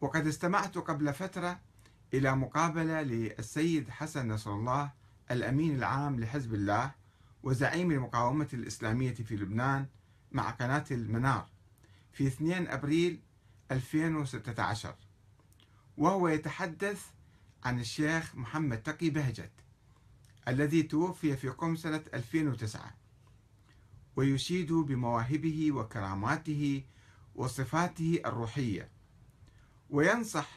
وقد استمعت قبل فترة إلى مقابلة للسيد حسن نصر الله الأمين العام لحزب الله وزعيم المقاومة الإسلامية في لبنان مع قناة المنار في 2 أبريل 2016 وهو يتحدث عن الشيخ محمد تقي بهجت الذي توفي في قم سنة 2009 ويشيد بمواهبه وكراماته وصفاته الروحيه وينصح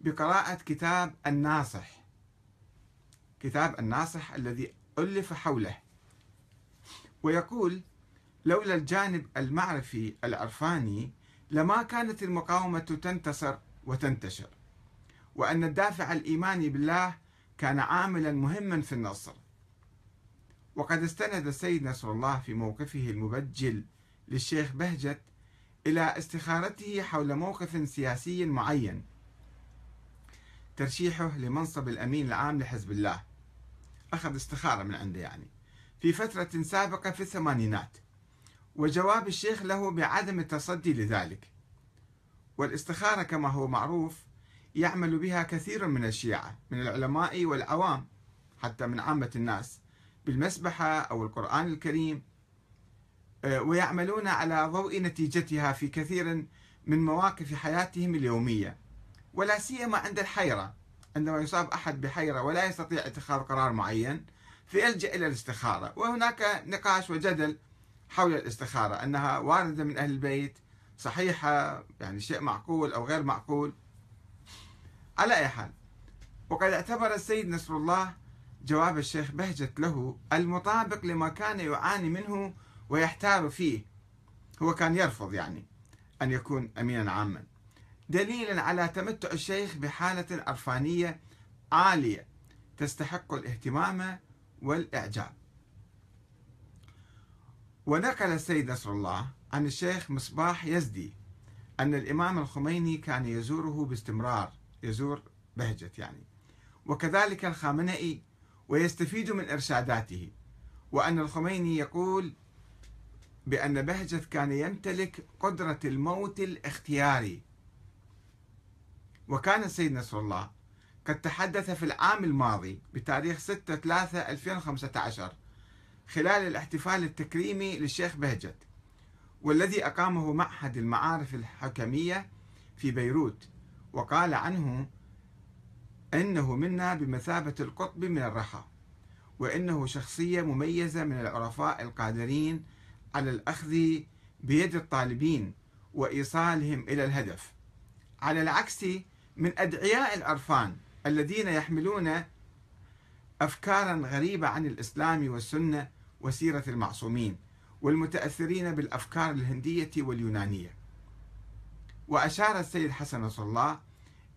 بقراءة كتاب الناصح كتاب الناصح الذي ألف حوله ويقول لولا الجانب المعرفي العرفاني لما كانت المقاومة تنتصر وتنتشر وأن الدافع الإيماني بالله كان عاملا مهما في النصر وقد استند السيد نصر الله في موقفه المبجل للشيخ بهجت إلى استخارته حول موقف سياسي معين ترشيحه لمنصب الأمين العام لحزب الله أخذ استخارة من عنده يعني في فترة سابقة في الثمانينات وجواب الشيخ له بعدم التصدي لذلك والاستخارة كما هو معروف يعمل بها كثير من الشيعة من العلماء والعوام حتى من عامة الناس بالمسبحة أو القرآن الكريم آه، ويعملون على ضوء نتيجتها في كثير من مواقف حياتهم اليومية ولا سيما عند الحيرة عندما يصاب أحد بحيرة ولا يستطيع اتخاذ قرار معين فيلجأ إلى الاستخارة وهناك نقاش وجدل حول الاستخارة أنها واردة من أهل البيت صحيحة يعني شيء معقول أو غير معقول على أي حال وقد اعتبر السيد نصر الله جواب الشيخ بهجت له المطابق لما كان يعاني منه ويحتار فيه هو كان يرفض يعني أن يكون أمينا عاما دليلا على تمتع الشيخ بحالة عرفانية عالية تستحق الاهتمام والإعجاب ونقل السيد نصر الله عن الشيخ مصباح يزدي أن الإمام الخميني كان يزوره باستمرار يزور بهجت يعني وكذلك الخامنئي ويستفيد من إرشاداته وأن الخميني يقول بأن بهجت كان يمتلك قدرة الموت الاختياري وكان السيد نصر الله قد تحدث في العام الماضي بتاريخ 6 3 2015 خلال الاحتفال التكريمي للشيخ بهجت والذي أقامه معهد المعارف الحكمية في بيروت وقال عنه إنه منا بمثابة القطب من الرخاء وإنه شخصية مميزة من العرفاء القادرين على الأخذ بيد الطالبين وإيصالهم إلى الهدف على العكس من أدعياء الأرفان الذين يحملون أفكارا غريبة عن الإسلام والسنة وسيرة المعصومين والمتأثرين بالأفكار الهندية واليونانية وأشار السيد حسن نصر الله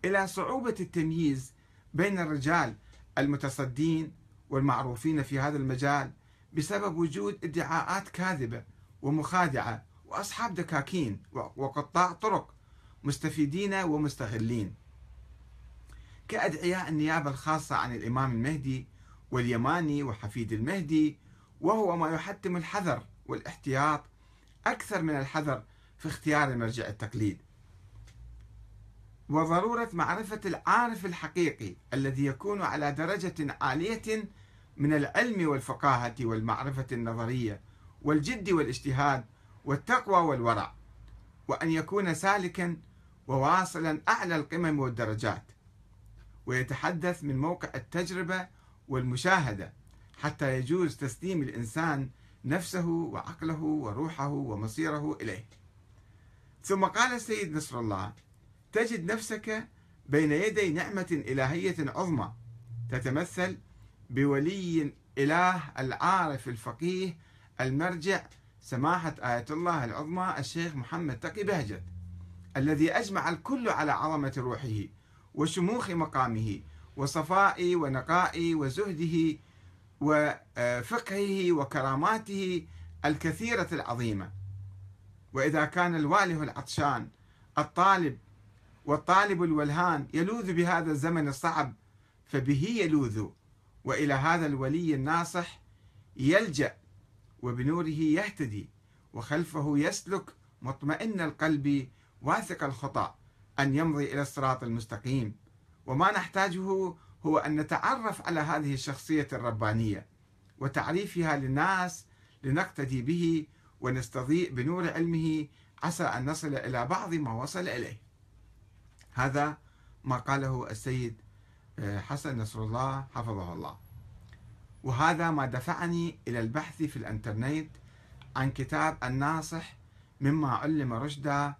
إلى صعوبة التمييز بين الرجال المتصدين والمعروفين في هذا المجال بسبب وجود ادعاءات كاذبة ومخادعة وأصحاب دكاكين وقطاع طرق مستفيدين ومستغلين كأدعياء النيابة الخاصة عن الإمام المهدي واليماني وحفيد المهدي وهو ما يحتم الحذر والاحتياط أكثر من الحذر في اختيار المرجع التقليد وضرورة معرفة العارف الحقيقي الذي يكون على درجة عالية من العلم والفقاهة والمعرفة النظرية والجد والاجتهاد والتقوى والورع وأن يكون سالكا وواصلا أعلى القمم والدرجات ويتحدث من موقع التجربة والمشاهدة حتى يجوز تسليم الإنسان نفسه وعقله وروحه ومصيره إليه ثم قال السيد نصر الله تجد نفسك بين يدي نعمة إلهية عظمى تتمثل بولي الإله العارف الفقيه المرجع سماحة آية الله العظمى الشيخ محمد تقي بهجت الذي أجمع الكل على عظمة روحه وشموخ مقامه وصفاء ونقاء وزهده وفقهه وكراماته الكثيرة العظيمة وإذا كان الواله العطشان الطالب والطالب الولهان يلوذ بهذا الزمن الصعب فبه يلوذ والى هذا الولي الناصح يلجا وبنوره يهتدي وخلفه يسلك مطمئن القلب واثق الخطى ان يمضي الى الصراط المستقيم وما نحتاجه هو ان نتعرف على هذه الشخصيه الربانيه وتعريفها للناس لنقتدي به ونستضيء بنور علمه عسى ان نصل الى بعض ما وصل اليه. هذا ما قاله السيد آه، حسن نصر الله حفظه الله وهذا ما دفعني إلى البحث في الانترنت عن كتاب الناصح مما علم رشدا